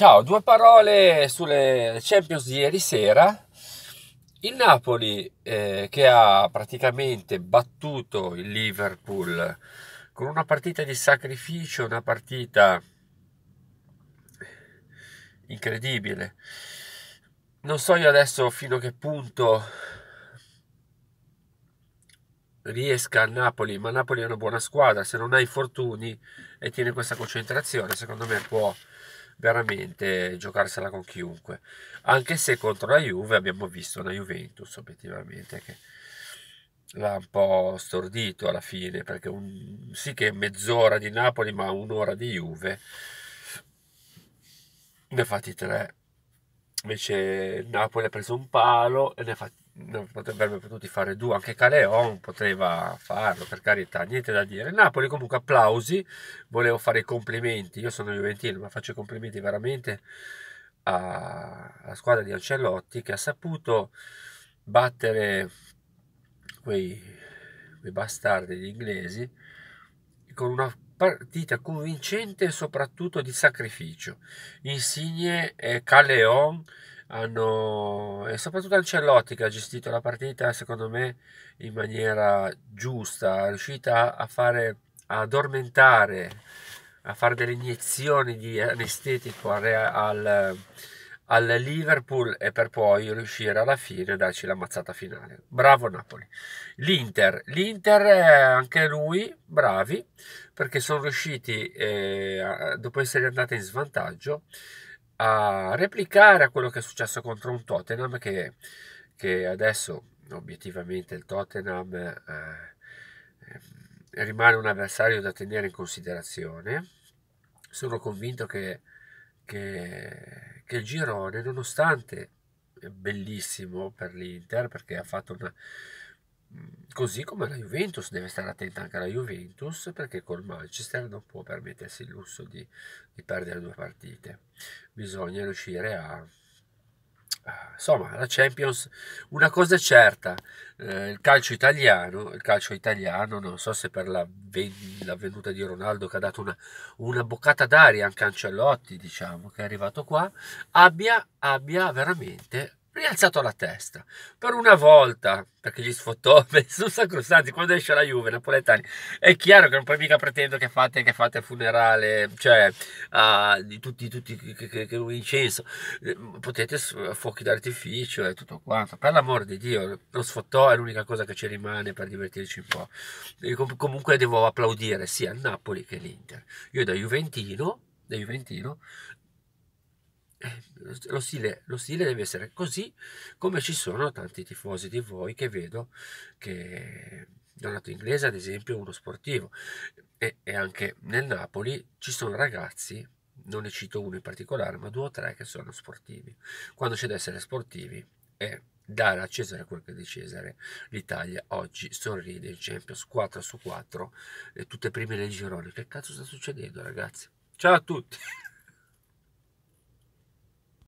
Ciao, due parole sulle Champions di ieri sera. Il Napoli eh, che ha praticamente battuto il Liverpool con una partita di sacrificio, una partita incredibile. Non so io adesso fino a che punto riesca il Napoli, ma Napoli è una buona squadra, se non ha infortuni e tiene questa concentrazione, secondo me può veramente giocarsela con chiunque. Anche se contro la Juve abbiamo visto una Juventus obiettivamente che l'ha un po' stordito alla fine, perché un, sì che mezz'ora di Napoli ma un'ora di Juve ne ha fatti tre. Invece Napoli ha preso un palo e ne ha fatti potrebbero potuti fare due, anche Caleon poteva farlo, per carità, niente da dire. Napoli comunque applausi, volevo fare i complimenti, io sono Juventino, ma faccio i complimenti veramente alla squadra di Ancelotti che ha saputo battere quei, quei bastardi gli inglesi con una partita convincente e soprattutto di sacrificio. Insigne, eh, Caleon hanno, e soprattutto Ancelotti che ha gestito la partita secondo me in maniera giusta, è riuscita a fare a addormentare, a fare delle iniezioni di anestetico al, al, al Liverpool e per poi riuscire alla fine a darci la mazzata finale. Bravo Napoli. L'Inter, l'Inter anche lui, bravi, perché sono riusciti, eh, dopo essere andati in svantaggio, a replicare a quello che è successo contro un Tottenham che, che adesso obiettivamente il Tottenham eh, rimane un avversario da tenere in considerazione. Sono convinto che, che, che il girone, nonostante bellissimo per l'Inter perché ha fatto una, Mm, così come la Juventus deve stare attenta anche alla Juventus perché col Manchester non può permettersi il lusso di, di perdere due partite. Bisogna riuscire a, insomma la Champions una cosa è certa eh, il calcio italiano il calcio italiano non so se per la, la venuta di Ronaldo che ha dato una, una boccata d'aria a Cancellotti diciamo che è arrivato qua abbia, abbia veramente rialzato la testa. Per una volta, perché gli sfottò, beh, sono sacrosanti, quando esce la Juve, napoletani, è chiaro che non puoi mica pretendo che fate, che fate funerale, cioè, uh, di tutti, tutti, che, che, che un incenso, eh, potete fuochi d'artificio e tutto quanto, per l'amor di Dio, lo sfottò è l'unica cosa che ci rimane per divertirci un po'. Com comunque devo applaudire sia il Napoli che l'Inter. Io da Juventino, da Juventino lo stile, lo stile, deve essere così come ci sono tanti tifosi di voi che vedo che dal lato inglese ad esempio uno sportivo e, e, anche nel Napoli ci sono ragazzi non ne cito uno in particolare ma due o tre che sono sportivi quando c'è da essere sportivi è dare a Cesare quel che è di Cesare l'Italia oggi sorride in Champions 4 su 4 e tutte prime nel girone che cazzo sta succedendo ragazzi ciao a tutti